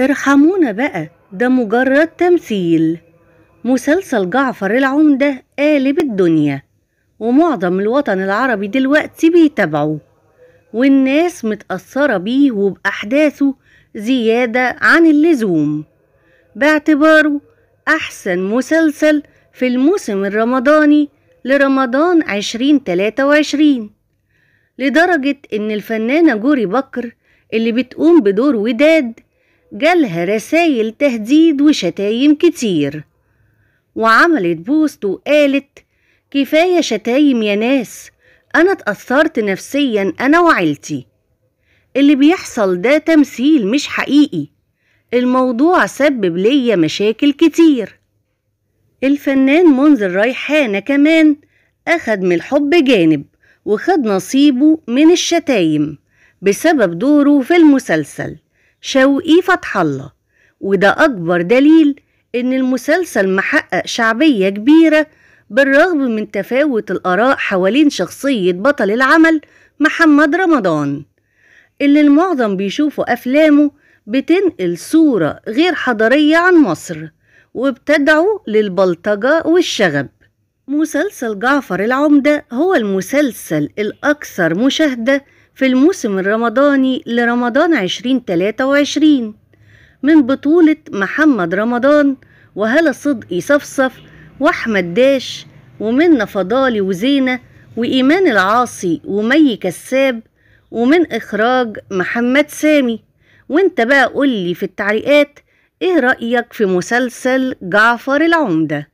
ارحمونا بقى ده مجرد تمثيل مسلسل جعفر العمدة قالب الدنيا ومعظم الوطن العربي دلوقتي بيتابعه والناس متأثرة بيه وبأحداثه زيادة عن اللزوم باعتباره أحسن مسلسل في الموسم الرمضاني لرمضان 2023 لدرجة إن الفنانة جوري بكر اللي بتقوم بدور وداد جالها رسايل تهديد وشتايم كتير وعملت بوست وقالت كفاية شتايم يا ناس أنا اتأثرت نفسيا أنا وعيلتي اللي بيحصل ده تمثيل مش حقيقي الموضوع سبب ليا مشاكل كتير الفنان منذر ريحانة كمان أخد من الحب جانب وخد نصيبه من الشتايم بسبب دوره في المسلسل شوقي فتح الله وده أكبر دليل إن المسلسل محقق شعبية كبيرة بالرغم من تفاوت الآراء حوالين شخصية بطل العمل محمد رمضان اللي المعظم بيشوفوا أفلامه بتنقل صورة غير حضرية عن مصر وبتدعو للبلطجة والشغب مسلسل جعفر العمدة هو المسلسل الأكثر مشاهدة في الموسم الرمضاني لرمضان 2023 من بطولة محمد رمضان وهلا صدقي صفصف وأحمد داش ومنة فضالي وزينة وإيمان العاصي ومي كساب ومن إخراج محمد سامي وانت بقى قولي في التعليقات ايه رأيك في مسلسل جعفر العمده